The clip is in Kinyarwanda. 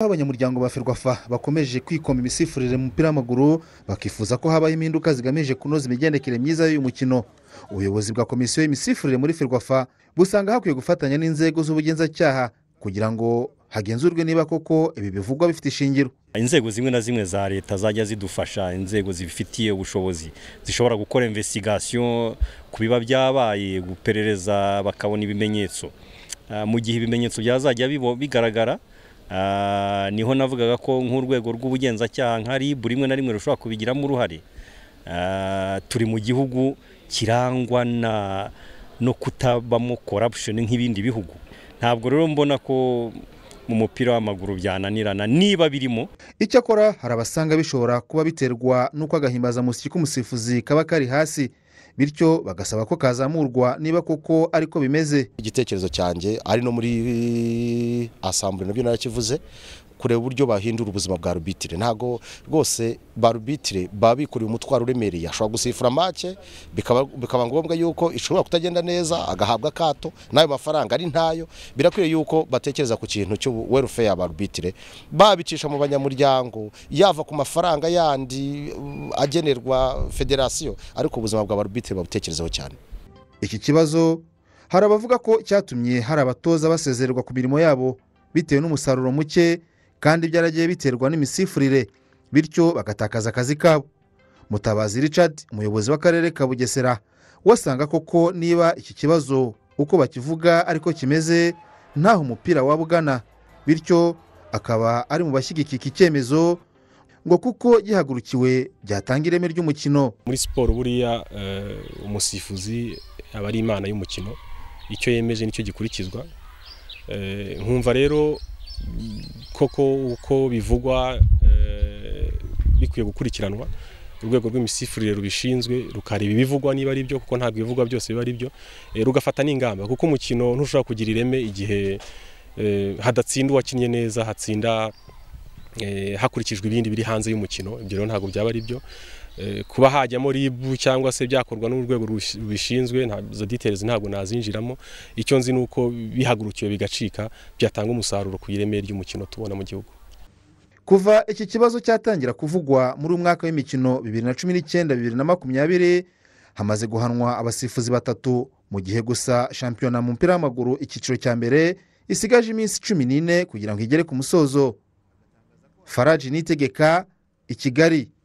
abanyamuryango ba ferwafa bakomeje kwikoma imisifurire mu mupira w'amaguru bakifuza ko habaho impinduka zigamije kunoza imigendekere myiza y'uyu mukino ubuyobozi bwa komisiyo y'imisifurire muri ferwafa busanga hakwiye gufatanya n'inzego z'ubugenzacyaha kugira ngo hagenzurwe niba koko ibi bivugwa bifite ishingiro inzego zimwe na zimwe za leta zajya zidufasha inzego zibifitiye ubushobozi zishobora gukora investigation ku biba byabaye guperereza bakabona ibimenyetso mu gihe ibimenyetso byazajya bigaragara Ah, niho navugaga ko nk'urwego rw'ubugenzacyaha nka ribu rimwe na rimwe rushobora kubigiramo uruhare ah, turi mu gihugu kirangwa na no kutabamo korapushoni nk'ibindi bihugu ntabwo rero mbona ko mu mupira w'amaguru byananirana niba birimo icyakora hari abasanga bishobora kuba biterwa n'uko agahimbazamusyi k'umusifuzi kaba kari hasi bityo bagasaba ko kazamurwa niba koko ariko bimeze igitekerezo cyanjye ari no muri asambure nabyo narakivuze kureba uburyo bahindura ubuzima bwa rubitire ntago rwose ba rubitire baba bikoreye umutwaro uremereye ashobora gusifura make bikaba ngombwa yuko ishobora kutagenda neza agahabwa akato n'ayo mafaranga ari ntayo birakwiriye yuko batekereza ku kintu cy'uwerufeya ba rubitire babicisha mu banyamuryango yava ku mafaranga yandi mm, agenerwa federasiyo ariko ubuzima bwa ba rubitire babutekerezaho cyane iki kibazo hari abavuga ko cyatumye hari abatoza basezererwa ku mirimo yabo bitewe n'umusaruro muke kandi byaragiye biterwa n'imisifurire bityo bagatakaza akazi kabo mutabazi richard umuyobozi w'akarere ka bugesera wasanga koko niba iki kibazo uko bakivuga ariko kimeze ntaho umupira waba ugana bityo akaba ari mu bashyigikika icyemezo ngo kuko gihagurukiwe byatanga ireme ry'umukino muri siporo buriya eh, umusifuzi aba ari imana y'umukino icyo yemeje nicyo gikurikizwa eh, nkumva rero koko uko bivugwa eh, bikwiye gukurikiranwa urwego rw'imisifurire rubishinzwe rukareba ibivugwa niba ari byo kuko ntabwo ibivugwa byose biba ari byo eh, rugafata n'ingamba kuko umukino ntushobora kugira ireme igihe eh, hadatsindwa uwakinnye neza hatsinda Eh, hakurikijwe ibindi biri hanze y'umukino ibyo rero ntabwo byaba ari byo eh, kuba hajyamo ribu cyangwa se byakorwa n'urwego rubishinzwe izo details ntabwo nazinjiramo icyo nzi ni uko bihagurukiwe bigacika byatanga umusaruro ku ireme ry'umukino tubona mu gihugu kuva iki kibazo cyatangira kuvugwa muri umwaka w'imikino bibiri na cumi n'icyenda bibiri na makumyabiri hamaze guhanwa abasifuzi batatu mu gihe gusa shampiyona mu mupira w'amaguru icyiciro cya mbere isigaje iminsi cumi n'ine kugira ngo igere ku musozo faraji nitegeka i kigali